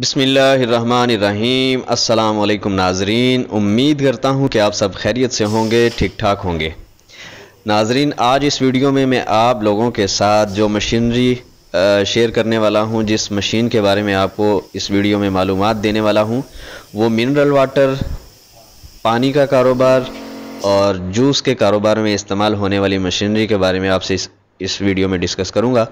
बसमीम अल्लाम नाजरीन उम्मीद करता हूँ कि आप सब खैरियत से होंगे ठीक ठाक होंगे नाजरीन आज इस वीडियो में मैं आप लोगों के साथ जो मशीनरी शेयर करने वाला हूँ जिस मशीन के बारे में आपको इस वीडियो में मालूम देने वाला हूँ वो मिनरल वाटर पानी का कारोबार और जूस के कारोबार में इस्तेमाल होने वाली मशीनरी के बारे में आपसे इस इस वीडियो में डिस्कस करूँगा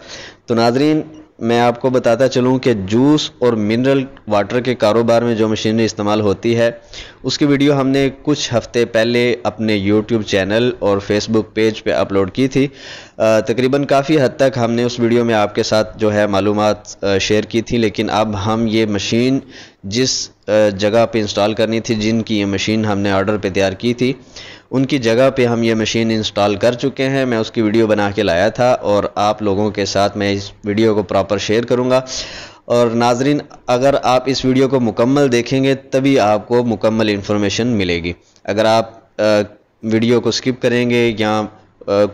तो नाजरीन मैं आपको बताता चलूँ कि जूस और मिनरल वाटर के कारोबार में जो मशीनरी इस्तेमाल होती है उसकी वीडियो हमने कुछ हफ़्ते पहले अपने यूट्यूब चैनल और फेसबुक पेज पे अपलोड की थी तकरीबन काफ़ी हद तक हमने उस वीडियो में आपके साथ जो है मालूम शेयर की थी लेकिन अब हम ये मशीन जिस जगह पे इंस्टॉल करनी थी जिनकी ये मशीन हमने ऑर्डर पे तैयार की थी उनकी जगह पे हम ये मशीन इंस्टॉल कर चुके हैं मैं उसकी वीडियो बना के लाया था और आप लोगों के साथ मैं इस वीडियो को प्रॉपर शेयर करूँगा और नाजरीन अगर आप इस वीडियो को मुकम्मल देखेंगे तभी आपको मुकम्मल इन्फॉर्मेशन मिलेगी अगर आप आ, वीडियो को स्किप करेंगे या आ,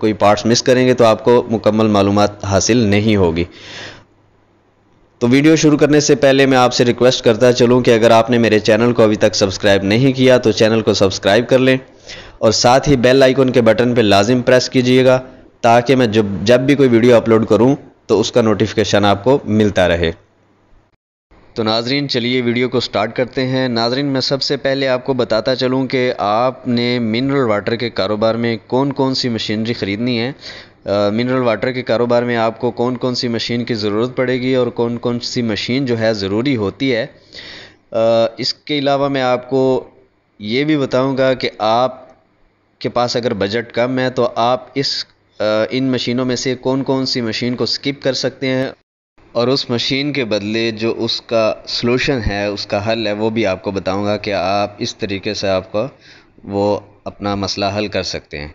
कोई पार्ट्स मिस करेंगे तो आपको मुकम्मल मालूम हासिल नहीं होगी तो वीडियो शुरू करने से पहले मैं आपसे रिक्वेस्ट करता चलूँ कि अगर आपने मेरे चैनल को अभी तक सब्सक्राइब नहीं किया तो चैनल को सब्सक्राइब कर लें और साथ ही बेल आइकन के बटन पर लाजिम प्रेस कीजिएगा ताकि मैं जब जब भी कोई वीडियो अपलोड करूँ तो उसका नोटिफिकेशन आपको मिलता रहे तो नाजरीन चलिए वीडियो को स्टार्ट करते हैं नाजरीन मैं सबसे पहले आपको बताता चलूँ कि आपने मिनरल वाटर के कारोबार में कौन कौन सी मशीनरी ख़रीदनी है मिनरल वाटर के कारोबार में आपको कौन कौन सी मशीन की ज़रूरत पड़ेगी और कौन कौन सी मशीन जो है ज़रूरी होती है आ, इसके अलावा मैं आपको ये भी बताऊँगा कि आप के पास अगर बजट कम है तो आप इस इन मशीनों में से कौन कौन सी मशीन को स्किप कर सकते हैं और उस मशीन के बदले जो उसका सलूशन है उसका हल है वो भी आपको बताऊंगा कि आप इस तरीके से आपको वो अपना मसला हल कर सकते हैं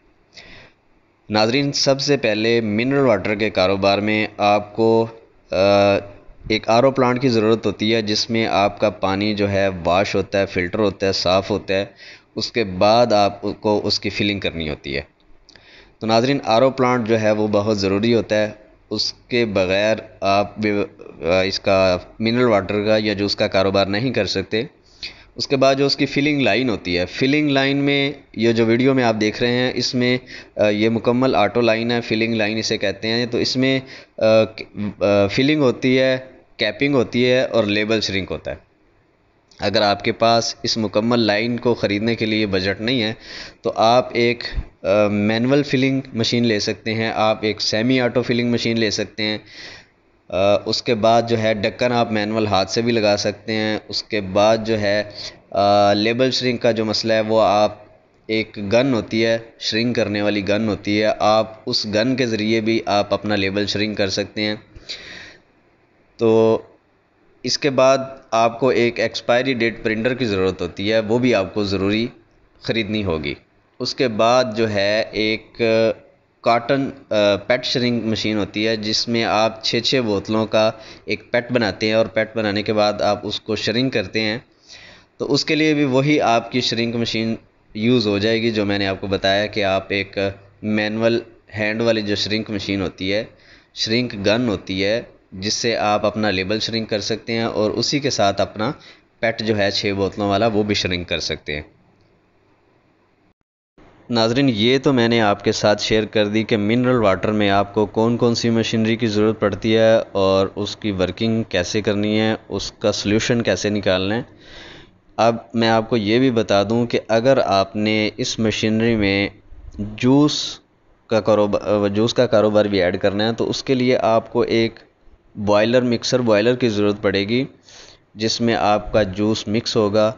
नाजरीन सबसे पहले मिनरल वाटर के कारोबार में आपको एक आर प्लांट की ज़रूरत होती है जिसमें आपका पानी जो है वाश होता है फ़िल्टर होता है साफ़ होता है उसके बाद आपको उसकी फिलिंग करनी होती है तो नाजरीन आर प्लांट जो है वो बहुत ज़रूरी होता है उसके बग़ैर आप इसका मिनरल वाटर का या जो उसका कारोबार नहीं कर सकते उसके बाद जो उसकी फिलिंग लाइन होती है फिलिंग लाइन में ये जो वीडियो में आप देख रहे हैं इसमें ये मुकम्मल आटो लाइन है फिलिंग लाइन इसे कहते हैं तो इसमें फिलिंग होती है कैपिंग होती है और लेबल श्रिंक होता है अगर आपके पास इस मुकम्मल लाइन को ख़रीदने के लिए बजट नहीं है तो आप एक मैनुअल फिलिंग मशीन ले सकते हैं आप एक सेमी ऑटो फिलिंग मशीन ले सकते हैं आ, उसके बाद जो है डक्कन आप मैनुअल हाथ से भी लगा सकते हैं उसके बाद जो है आ, लेबल श्रिंक का जो मसला है वो आप एक गन होती है श्रिंक करने वाली गन होती है आप उस गन के ज़रिए भी आप अपना लेबल श्रिंक कर सकते हैं तो इसके बाद आपको एक एक्सपायरी डेट प्रिंटर की ज़रूरत होती है वो भी आपको ज़रूरी ख़रीदनी होगी उसके बाद जो है एक काटन पेट श्रिंक मशीन होती है जिसमें आप छः छः बोतलों का एक पेट बनाते हैं और पेट बनाने के बाद आप उसको श्रिंक करते हैं तो उसके लिए भी वही आपकी श्रिंक मशीन यूज़ हो जाएगी जो मैंने आपको बताया कि आप एक मैनुअल हैंड वाली जो श्रिंक मशीन होती है श्रिंक गन होती है जिससे आप अपना लेबल श्रिंक कर सकते हैं और उसी के साथ अपना पेट जो है छः बोतलों वाला वो भी श्रिंक कर सकते हैं नाजरीन ये तो मैंने आपके साथ शेयर कर दी कि मिनरल वाटर में आपको कौन कौन सी मशीनरी की ज़रूरत पड़ती है और उसकी वर्किंग कैसे करनी है उसका सोल्यूशन कैसे निकालना है अब मैं आपको ये भी बता दूं कि अगर आपने इस मशीनरी में जूस का कारोबार जूस का कारोबार भी ऐड करना है तो उसके लिए आपको एक बॉयलर मिक्सर बॉयलर की ज़रूरत पड़ेगी जिसमें आपका जूस मिक्स होगा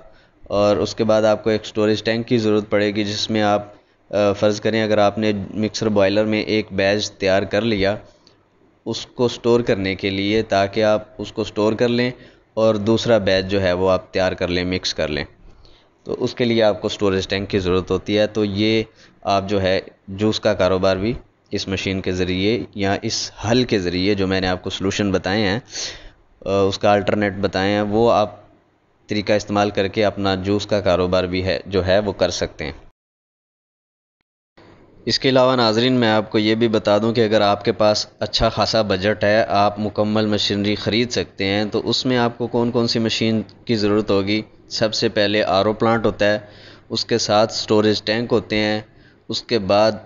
और उसके बाद आपको एक स्टोरेज टैंक की ज़रूरत पड़ेगी जिसमें आप फ़र्ज़ करें अगर आपने मिक्सर बॉयलर में एक बैच तैयार कर लिया उसको स्टोर करने के लिए ताकि आप उसको स्टोर कर लें और दूसरा बैच जो है वो आप तैयार कर लें मिक्स कर लें तो उसके लिए आपको स्टोरेज टैंक की ज़रूरत होती है तो ये आप जो है जूस का कारोबार भी इस मशीन के ज़रिए या इस हल के ज़रिए जो मैंने आपको सलूशन बताए हैं उसका अल्टरनेट बताए हैं वो आप तरीका इस्तेमाल करके अपना जूस का कारोबार भी है जो है वो कर सकते हैं इसके अलावा नाजरीन मैं आपको ये भी बता दूं कि अगर आपके पास अच्छा खासा बजट है आप मुकम्मल मशीनरी ख़रीद सकते हैं तो उसमें आपको कौन कौन सी मशीन की ज़रूरत होगी सबसे पहले आर प्लांट होता है उसके साथ स्टोरेज टैंक होते हैं उसके बाद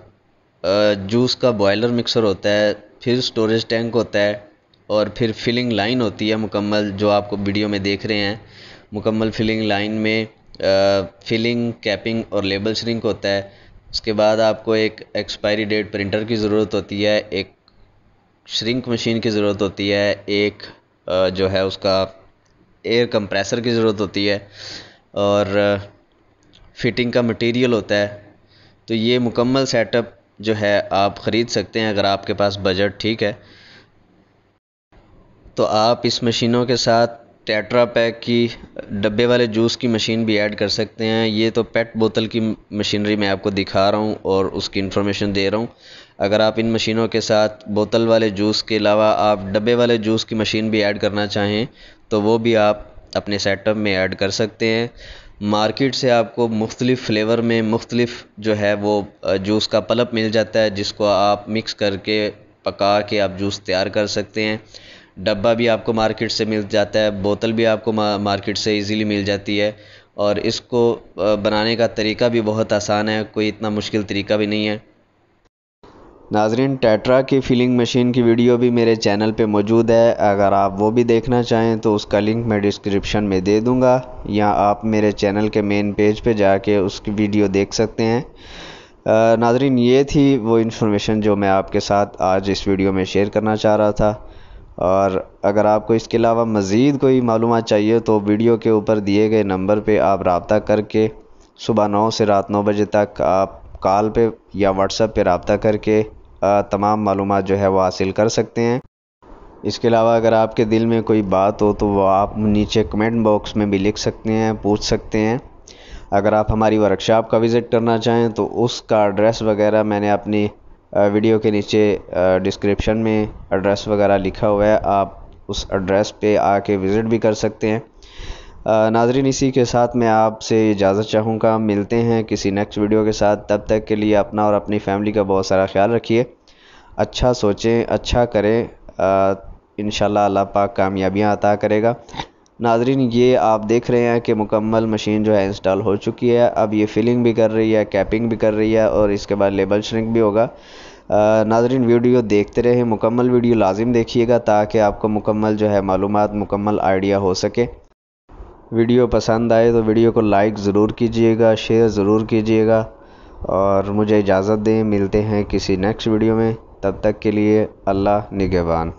जूस का बॉयलर मिक्सर होता है फिर स्टोरेज टैंक होता है और फिर फिलिंग लाइन होती है मुकम्मल जो आपको वीडियो में देख रहे हैं मुकम्मल फिलिंग लाइन में फिलिंग कैपिंग और लेबल श्रिंक होता है उसके बाद आपको एक एक्सपायरी डेट प्रिंटर की ज़रूरत होती है एक श्रिंक मशीन की ज़रूरत होती है एक जो है उसका एयर कंप्रेसर की ज़रूरत होती है और फिटिंग का मटेरियल होता है तो ये मुकम्मल सेटअप जो है आप ख़रीद सकते हैं अगर आपके पास बजट ठीक है तो आप इस मशीनों के साथ टेट्रा पैक की डब्बे वाले जूस की मशीन भी ऐड कर सकते हैं ये तो पेट बोतल की मशीनरी मैं आपको दिखा रहा हूँ और उसकी इन्फॉर्मेशन दे रहा हूँ अगर आप इन मशीनों के साथ बोतल वाले जूस के अलावा आप डब्बे वाले जूस की मशीन भी ऐड करना चाहें तो वो भी आप अपने सेटअप में ऐड कर सकते हैं मार्केट से आपको मुख्तलिफ़ फ़्लेवर में मुख्तलिफ़ जो है वो जूस का पलप मिल जाता है जिसको आप मिक्स करके पका के आप जूस तैयार कर सकते हैं डब्बा भी आपको मार्केट से मिल जाता है बोतल भी आपको मार्केट से इजीली मिल जाती है और इसको बनाने का तरीका भी बहुत आसान है कोई इतना मुश्किल तरीका भी नहीं है नाजरीन टैट्रा की फिलिंग मशीन की वीडियो भी मेरे चैनल पे मौजूद है अगर आप वो भी देखना चाहें तो उसका लिंक मैं डिस्क्रिप्शन में दे दूँगा या आप मेरे चैनल के मेन पेज पे जाके उसकी वीडियो देख सकते हैं नाजरीन ये थी वो इन्फॉर्मेशन जो मैं आपके साथ आज इस वीडियो में शेयर करना चाह रहा था और अगर आपको इसके अलावा मज़ीद कोई मालूम चाहिए तो वीडियो के ऊपर दिए गए नंबर पर आप रबता करके सुबह नौ से रात नौ बजे तक आप कॉल पे या व्हाट्सएप पे रबता करके तमाम मालूम जो है वो हासिल कर सकते हैं इसके अलावा अगर आपके दिल में कोई बात हो तो वह आप नीचे कमेंट बॉक्स में भी लिख सकते हैं पूछ सकते हैं अगर आप हमारी वर्कशॉप का विज़िट करना चाहें तो उसका एड्रेस वगैरह मैंने अपनी वीडियो के नीचे डिस्क्रिप्शन में एड्रेस वगैरह लिखा हुआ है आप उस एड्रेस पे आके विज़िट भी कर सकते हैं नाजरीन इसी के साथ मैं आपसे इजाज़त चाहूँगा मिलते हैं किसी नेक्स्ट वीडियो के साथ तब तक के लिए अपना और अपनी फ़ैमिली का बहुत सारा ख्याल रखिए अच्छा सोचें अच्छा करें इन अल्लाह पाक कामयाबियाँ अता करेगा नाजरीन ये आप देख रहे हैं कि मुकम्मल मशीन जो है इंस्टॉल हो चुकी है अब ये फिलिंग भी कर रही है कैपिंग भी कर रही है और इसके बाद लेबल श्रिंक भी होगा नाजरीन वीडियो देखते रहें मुकम्मल वीडियो लाजिम देखिएगा ताकि आपको मुकम्मल जो है मालूम मुकम्मल आइडिया हो सके वीडियो पसंद आए तो वीडियो को लाइक ज़रूर कीजिएगा शेयर ज़रूर कीजिएगा और मुझे इजाज़त दें मिलते हैं किसी नेक्स्ट वीडियो में तब तक के लिए अल्लाह निगेबान